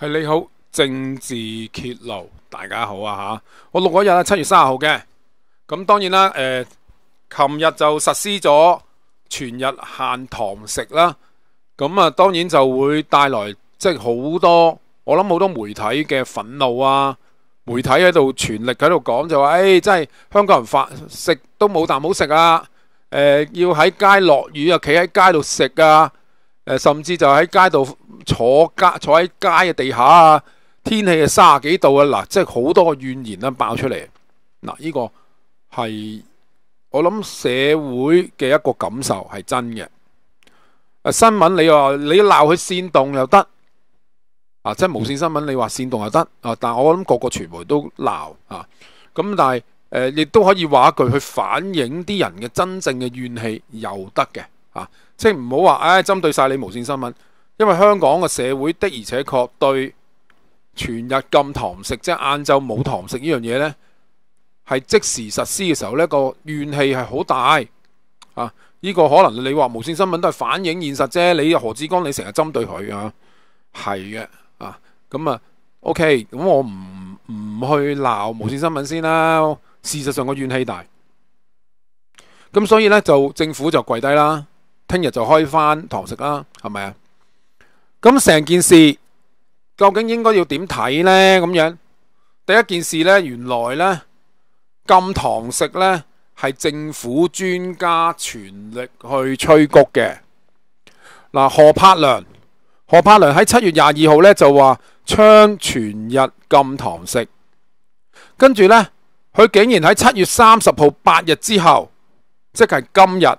系你好，政治揭露，大家好啊吓！我录嗰日啊，七月三十号嘅，咁当然啦，诶，琴日就实施咗全日限堂食啦，咁啊，当然就会带来即系好多，我谂好多媒体嘅愤怒啊，媒体喺度全力喺度讲就话，诶，真系香港人发食都冇啖好食啊，诶，要喺街落雨啊，企喺街度食啊。誒甚至就喺街度坐街坐喺街嘅地下啊，天氣啊三十幾度啊，嗱即係好多個怨言啊爆出嚟，嗱呢個係我諗社會嘅一個感受係真嘅。新聞你話你鬧佢煽動又得啊，即係無線新聞你話煽動又得啊，但系我諗個個傳媒都鬧啊，咁但係亦都可以話一句去反映啲人嘅真正嘅怨氣又得嘅啊。即系唔好话，唉，针对晒你无线新闻，因为香港嘅社会的而且确对全日禁堂食，即系晏昼冇堂食呢样嘢呢，系即时实施嘅时候呢个怨气系好大啊！呢个可能你话无线新闻都系反映现实啫。你何志刚，你成日针对佢啊，系嘅啊，咁啊，OK，咁我唔唔去闹无线新闻先啦。事实上个怨气大，咁所以呢，就政府就跪低啦。听日就开翻堂食啦，系咪啊？咁成件事究竟应该要点睇呢？咁样第一件事呢，原来呢，禁堂食呢系政府专家全力去催谷嘅。嗱，何柏良何柏良喺七月廿二号呢就话枪全日禁堂食，跟住呢，佢竟然喺七月三十号八日之后，即系今日。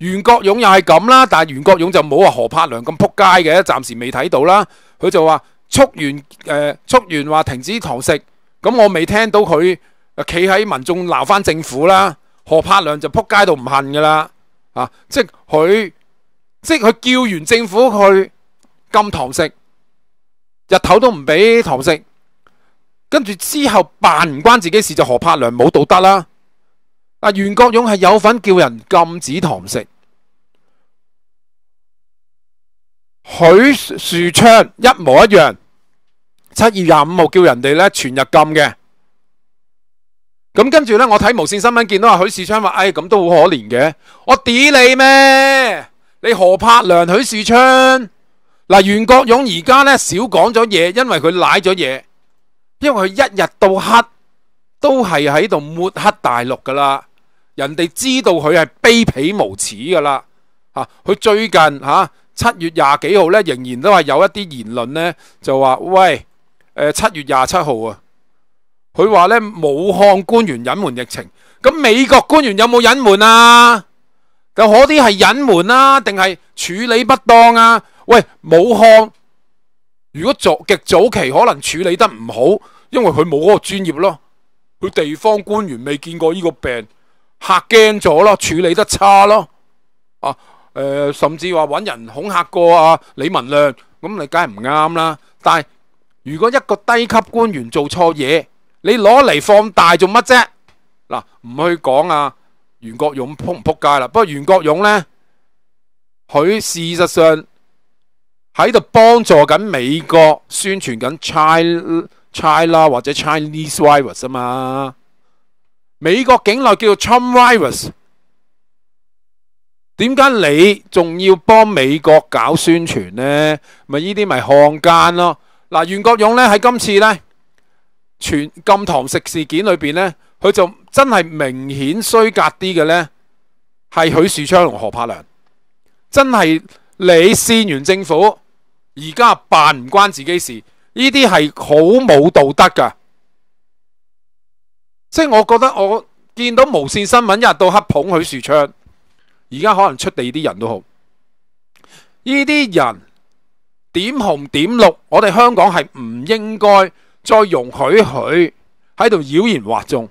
袁国勇又系咁啦，但系袁国勇就冇话何柏良咁扑街嘅，暂时未睇到啦。佢就话促完诶，促完话停止堂食，咁我未听到佢企喺民众闹翻政府啦。何柏良就扑街到唔恨噶啦，啊，即系佢即系佢叫完政府去禁堂食，日头都唔俾堂食，跟住之后办唔关自己事就何柏良冇道德啦。啊，袁国勇系有份叫人禁止堂食，许树昌一模一样，七月廿五号叫人哋咧全日禁嘅。咁跟住咧，我睇无线新闻见到话许树昌话：，哎，咁都好可怜嘅。我屌你咩？你何柏良、许树昌，嗱，袁国勇而家咧少讲咗嘢，因为佢濑咗嘢，因为佢一日到黑都系喺度抹黑大陆噶啦。人哋知道佢系卑鄙无耻噶啦，吓佢最近吓七月廿几号咧，仍然都系有一啲言论咧，就话喂，诶七月廿七号啊，佢话咧武汉官员隐瞒疫情，咁美国官员有冇隐瞒啊？但嗰啲系隐瞒啊，定系处理不当啊？喂，武汉如果早极早期可能处理得唔好，因为佢冇嗰个专业咯，佢地方官员未见过呢个病。吓惊咗咯，处理得差咯，啊，诶，甚至话揾人恐吓过啊李文亮，咁你梗系唔啱啦。但系如果一个低级官员做错嘢，你攞嚟放大做乜啫？嗱，唔去讲啊，袁国勇扑扑街啦。不过袁国勇呢，佢事实上喺度帮助紧美国宣传紧 China，China 或者 Chinese v i r u s 啊嘛。美国境内叫做 Trump Virus，点解你仲要帮美国搞宣传呢？咪呢啲咪汉奸咯！嗱，袁国勇咧喺今次呢全金堂食事件里边呢，佢就真系明显衰格啲嘅呢，系许树昌同何柏良，真系你善完政府而家扮唔关自己事，呢啲系好冇道德噶。即係我覺得我見到無線新聞一日到黑捧许树昌，而家可能出地啲人都好，呢啲人點紅點綠，我哋香港係唔應該再容許佢喺度妖言惑眾。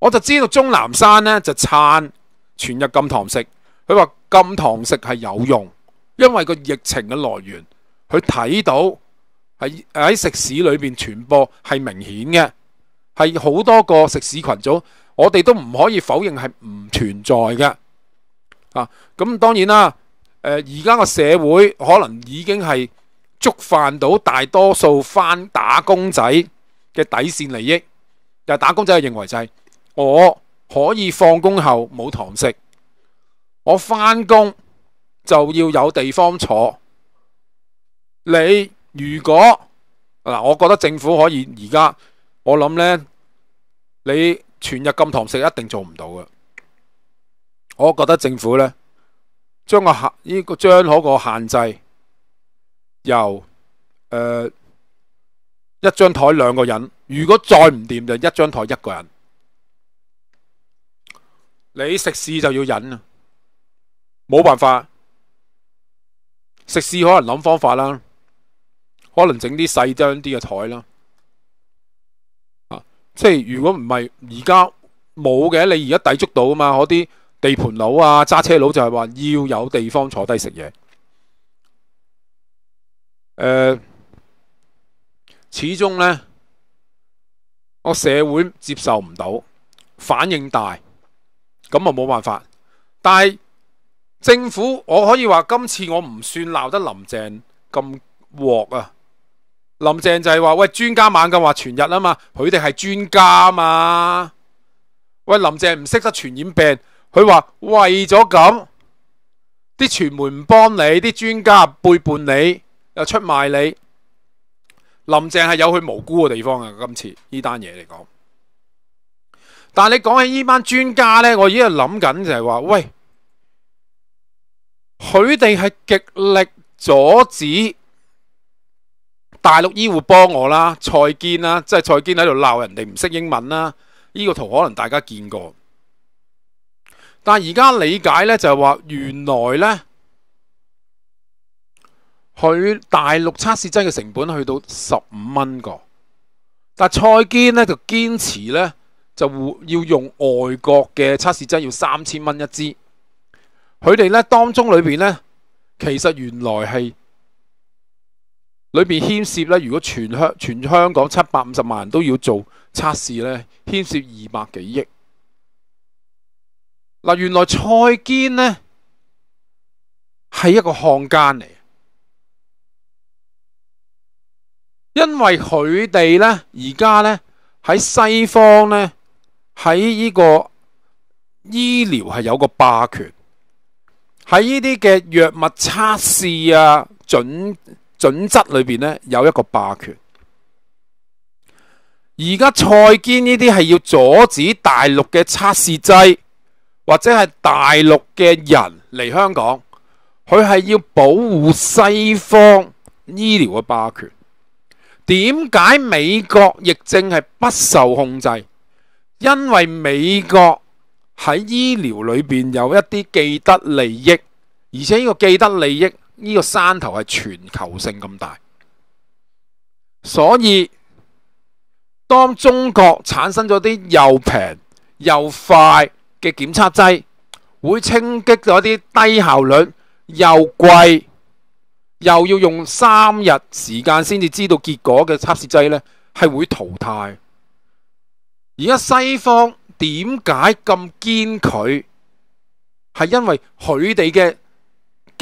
我就知道钟南山呢就撐傳入金堂食，佢話金堂食係有用，因為個疫情嘅來源佢睇到喺喺食肆裏边傳播係明顯嘅。系好多个食肆群组，我哋都唔可以否认系唔存在嘅啊！咁当然啦，诶而家个社会可能已经系触犯到大多数翻打工仔嘅底线利益。又打工仔系认为就系我可以放工后冇堂食，我翻工就要有地方坐。你如果嗱，我觉得政府可以而家。我谂咧，你全日禁堂食一定做唔到嘅。我觉得政府咧，将个限呢个将嗰个限制由诶一张台两个人，如果再唔掂就一张台一个人。你食肆就要忍啊，冇办法。食肆可能谂方法啦，可能整啲细张啲嘅台啦。即系如果唔系而家冇嘅，你而家抵触到啊嘛？嗰啲地盘佬啊、揸车佬就系话要有地方坐低食嘢。诶，始终呢，我社会接受唔到，反应大，咁啊冇办法。但系政府，我可以话今次我唔算闹得林郑咁镬啊。林郑就系话喂，专家猛咁话全日啊嘛，佢哋系专家啊嘛，喂，林郑唔识得传染病，佢话为咗咁，啲传媒唔帮你，啲专家背叛你，又出卖你，林郑系有佢无辜嘅地方啊，今次呢单嘢嚟讲。但系你讲起呢班专家呢，我依家谂紧就系话喂，佢哋系极力阻止。大陸醫護幫我啦，蔡堅啦，即係蔡堅喺度鬧人哋唔識英文啦。呢個圖可能大家見過，但而家理解呢，就係話原來呢，佢大陸測試劑嘅成本去到十五蚊個，但蔡堅呢，就堅持呢，就要用外國嘅測試劑，要三千蚊一支。佢哋呢當中裏面呢，其實原來係。里边牵涉咧，如果全香全香港七百五十万人都要做测试咧，牵涉二百几亿。嗱，原来蔡坚呢系一个汉奸嚟，因为佢哋呢而家呢喺西方呢喺呢个医疗系有个霸权，喺呢啲嘅药物测试啊准。準則裏边咧有一個霸權，而家蔡坚呢啲係要阻止大陸嘅測試劑，或者係大陸嘅人嚟香港，佢係要保護西方醫療嘅霸權。點解美國疫症係不受控制？因為美國喺醫療裏边有一啲既得利益，而且呢個既得利益。呢个山头系全球性咁大，所以当中国产生咗啲又平又快嘅检测剂，会冲击咗啲低效率、又贵又要用三日时间先至知道结果嘅测试剂呢系会淘汰。而家西方点解咁坚拒？系因为佢哋嘅。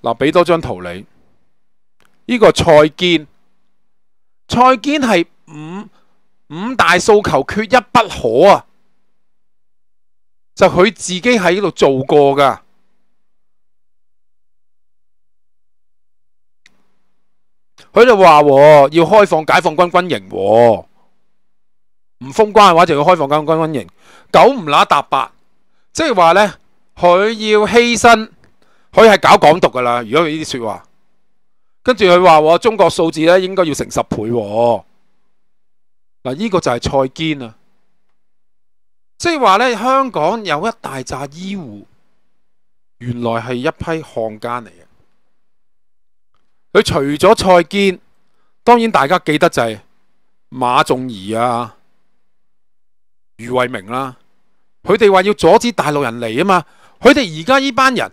嗱，俾多张图你，呢个蔡坚，蔡坚系五五大诉求缺一不可啊，就佢自己喺度做过噶，佢就话要开放解放军军营，唔封关嘅话就要开放解放军军营，九唔乸搭八，即系话咧，佢要牺牲。佢系搞港独噶啦！如果佢呢啲说话，跟住佢话我中国数字咧应该要成十倍。嗱，呢个就系蔡坚啊，即系话咧香港有一大扎医护，原来系一批汉奸嚟嘅。佢除咗蔡坚，当然大家记得就系马仲仪啊、余慧明啦，佢哋话要阻止大陆人嚟啊嘛，佢哋而家呢班人。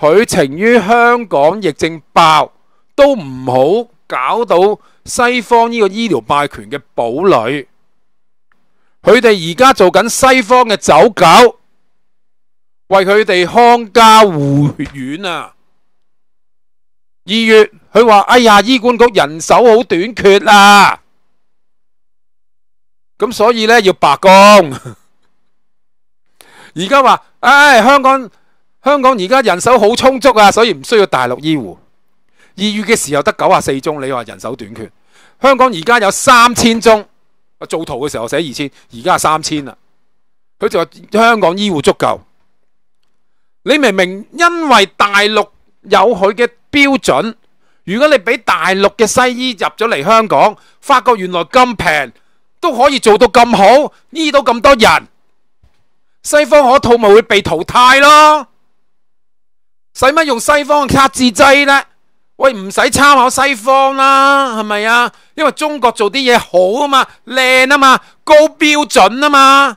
佢情於香港疫症爆，都唔好搞到西方呢個醫療霸權嘅堡壘。佢哋而家做緊西方嘅走狗，為佢哋看家護院啊！二月佢話：，哎呀，醫管局人手好短缺啊！咁所以呢，要白工。而家話：，唉，香港。香港而家人手好充足啊，所以唔需要大陆医护。二月嘅时候得九啊四宗，你话人手短缺。香港而家有三千宗。我做图嘅时候写二千，而家系三千啦。佢就话香港医护足够。你明明因为大陆有佢嘅标准，如果你俾大陆嘅西医入咗嚟香港，发觉原来咁平都可以做到咁好，医到咁多人，西方可套咪会被淘汰咯？使乜用西方嘅卡字剂呢？喂，唔使参考西方啦，系咪啊？因为中国做啲嘢好啊嘛，靓啊嘛，高标准啊嘛。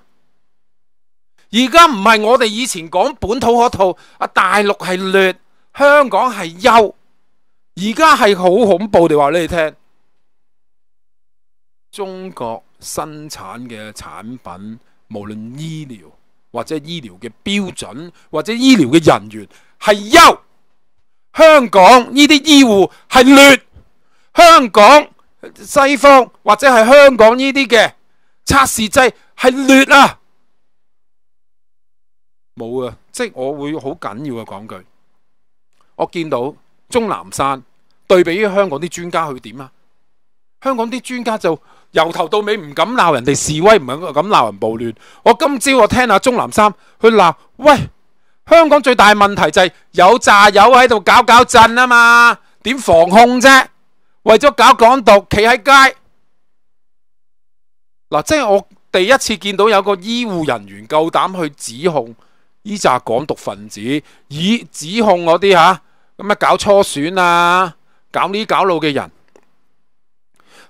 而家唔系我哋以前讲本土嗰套，啊大陆系劣，香港系优。而家系好恐怖地话你听，中国生产嘅产品，无论医疗。或者醫療嘅標準，或者醫療嘅人員係優，香港呢啲醫護係劣，香港西方或者係香港呢啲嘅測試剂係劣啊！冇啊，即我會好緊要嘅講句，我見到中南山對比于香港啲專家去點啊？香港啲專家就。由头到尾唔敢闹人哋示威，唔敢咁闹人暴乱。我今朝我听阿钟南山去闹，喂，香港最大问题就系有炸友喺度搞搞震啊嘛，点防控啫？为咗搞港独，企喺街嗱，即系我第一次见到有个医护人员够胆去指控呢扎港独分子，以指控嗰啲吓咁啊搞初选啊搞呢搞路嘅人。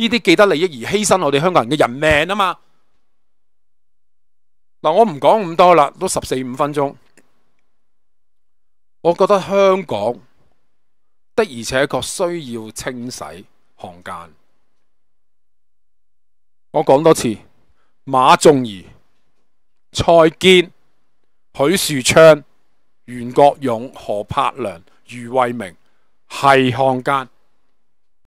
呢啲既得利益而犧牲我哋香港人嘅人命啊嘛！嗱，我唔講咁多啦，都十四五分鐘。我覺得香港的而且確需要清洗行奸。我講多次，馬仲義、蔡坚、許樹昌、袁國勇、何柏良、余惠明係汉奸。